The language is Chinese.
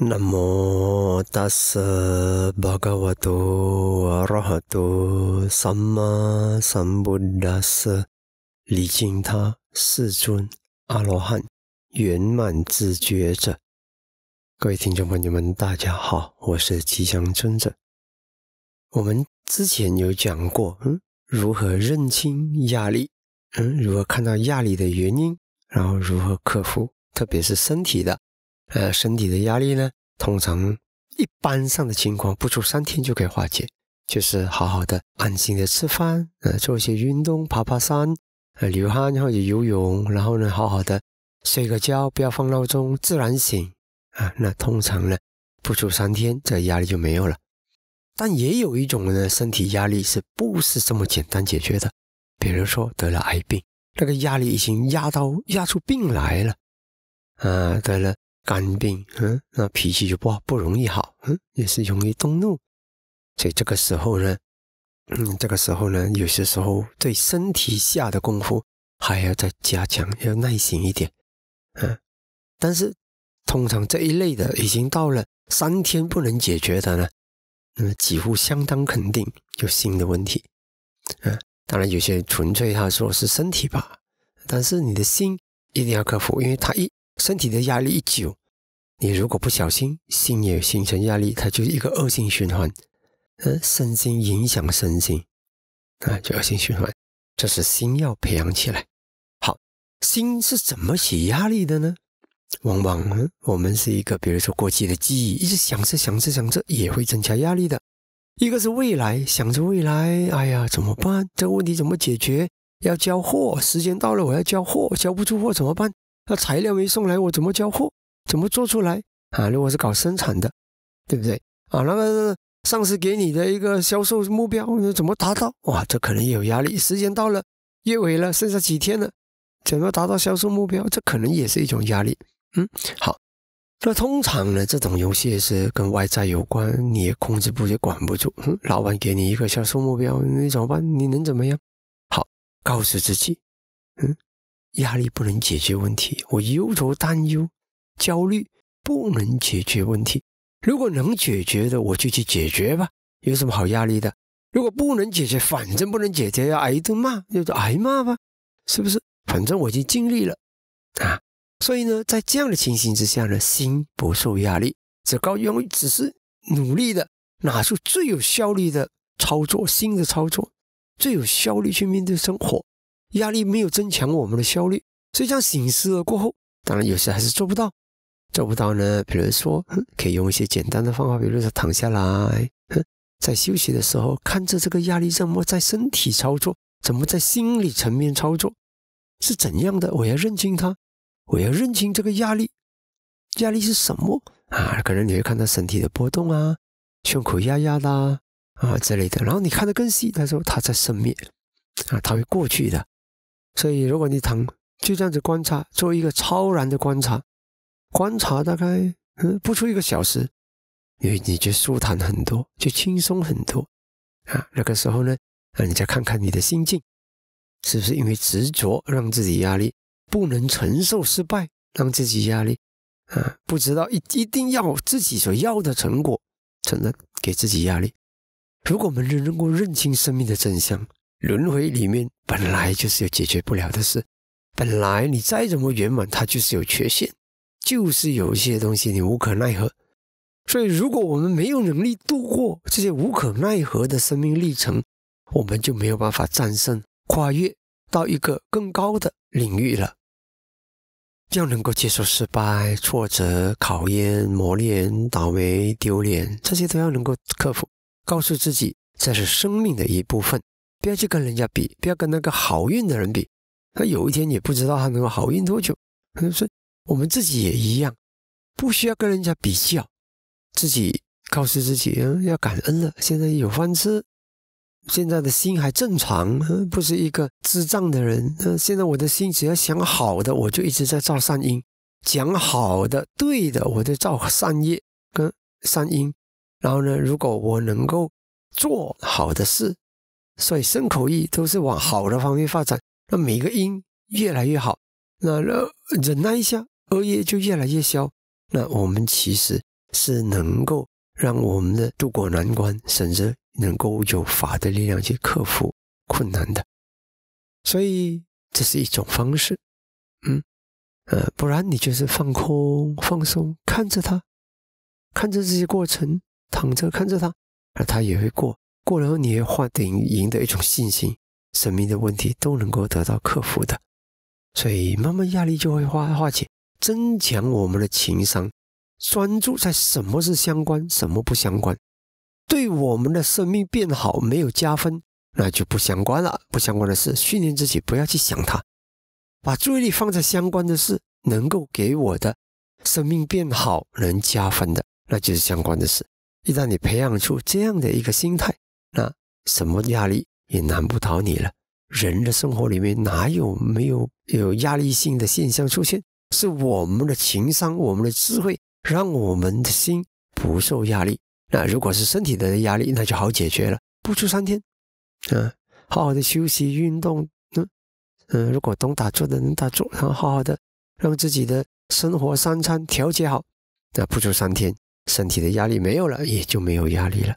南摩达斯巴嘎瓦托，阿罗汉托，萨玛萨 a 达斯，离经他世尊阿罗汉圆满自觉者。各位听众朋友们，大家好，我是吉祥尊者。我们之前有讲过，嗯，如何认清压力，嗯，如何看到压力的原因，然后如何克服，特别是身体的。呃，身体的压力呢，通常一般上的情况，不出三天就可以化解，就是好好的、安心的吃饭，呃，做一些运动，爬爬山，呃，流汗，然后就游泳，然后呢，好好的睡个觉，不要放闹钟，自然醒啊。那通常呢，不出三天，这压力就没有了。但也有一种呢，身体压力是不是这么简单解决的？比如说得了癌病，那个压力已经压到压出病来了，啊，得了。肝病，嗯，那脾气就不好，不容易好，嗯，也是容易动怒，所以这个时候呢，嗯，这个时候呢，有些时候对身体下的功夫还要再加强，要耐心一点，嗯，但是通常这一类的已经到了三天不能解决的呢，那么几乎相当肯定有新的问题，嗯，当然有些纯粹他说是身体吧，但是你的心一定要克服，因为他一身体的压力一久。你如果不小心，心也形成压力，它就是一个恶性循环，嗯，身心影响身心，啊，就恶性循环。这是心要培养起来。好，心是怎么起压力的呢？往往我们是一个，比如说过去的记忆，一直想着想着想着，也会增加压力的。一个是未来，想着未来，哎呀，怎么办？这个问题怎么解决？要交货，时间到了我要交货，交不出货怎么办？那材料没送来，我怎么交货？怎么做出来啊？如果是搞生产的，对不对啊？那个上司给你的一个销售目标，怎么达到？哇，这可能也有压力。时间到了，月尾了，剩下几天了，怎么达到销售目标？这可能也是一种压力。嗯，好，那通常呢，这种游戏是跟外在有关，你也控制不，也管不住。老板给你一个销售目标，你怎么办？你能怎么样？好，告诉自己，嗯，压力不能解决问题，我忧愁担忧。焦虑不能解决问题，如果能解决的，我就去解决吧，有什么好压力的？如果不能解决，反正不能解决，要挨一顿骂，那就挨骂吧，是不是？反正我已经尽力了啊。所以呢，在这样的情形之下呢，心不受压力，只高因为只是努力的拿出最有效率的操作，新的操作最有效率去面对生活，压力没有增强我们的效率。所以这样醒思了过后，当然有时还是做不到。做不到呢？比如说，可以用一些简单的方法，比如说躺下来，在休息的时候，看着这个压力怎么在身体操作，怎么在心理层面操作，是怎样的？我要认清它，我要认清这个压力，压力是什么啊？可能你会看到身体的波动啊，胸口压压的啊之类的。然后你看得更细，他说他在生灭啊，他会过去的。所以，如果你躺，就这样子观察，做一个超然的观察。观察大概嗯不出一个小时，因为你就舒坦很多，就轻松很多啊。那个时候呢，让你再看看你的心境，是不是因为执着让自己压力，不能承受失败，让自己压力啊？不知道一一定要自己所要的成果，承认给自己压力。如果我们人能够认清生命的真相，轮回里面本来就是有解决不了的事，本来你再怎么圆满，它就是有缺陷。就是有一些东西你无可奈何，所以如果我们没有能力度过这些无可奈何的生命历程，我们就没有办法战胜、跨越到一个更高的领域了。要能够接受失败、挫折、考验、磨练、倒霉、丢脸，这些都要能够克服。告诉自己，这是生命的一部分。不要去跟人家比，不要跟那个好运的人比。他有一天也不知道他能够好运多久。他就我们自己也一样，不需要跟人家比较，自己告诉自己，嗯，要感恩了。现在有饭吃，现在的心还正常，不是一个智障的人。那现在我的心只要想好的，我就一直在造善因，讲好的、对的，我就造善业跟善因。然后呢，如果我能够做好的事，所以生口意都是往好的方面发展，那每个因越来越好。那忍耐一下。恶业就越来越消，那我们其实是能够让我们的渡过难关，甚至能够有法的力量去克服困难的，所以这是一种方式，嗯，呃，不然你就是放空、放松，看着他，看着这些过程，躺着看着他，而他也会过。过了，你也化得赢得一种信心，生命的问题都能够得到克服的，所以慢慢压力就会化化解。增强我们的情商，专注在什么是相关，什么不相关。对我们的生命变好没有加分，那就不相关了。不相关的事，训练自己不要去想它，把注意力放在相关的事，能够给我的生命变好，能加分的，那就是相关的事。一旦你培养出这样的一个心态，那什么压力也难不倒你了。人的生活里面哪有没有有压力性的现象出现？是我们的情商，我们的智慧，让我们的心不受压力。那如果是身体的压力，那就好解决了，不出三天，啊，好好的休息、运动，嗯嗯，如果懂打坐的能打坐，然后好好的让自己的生活三餐调节好，那不出三天，身体的压力没有了，也就没有压力了。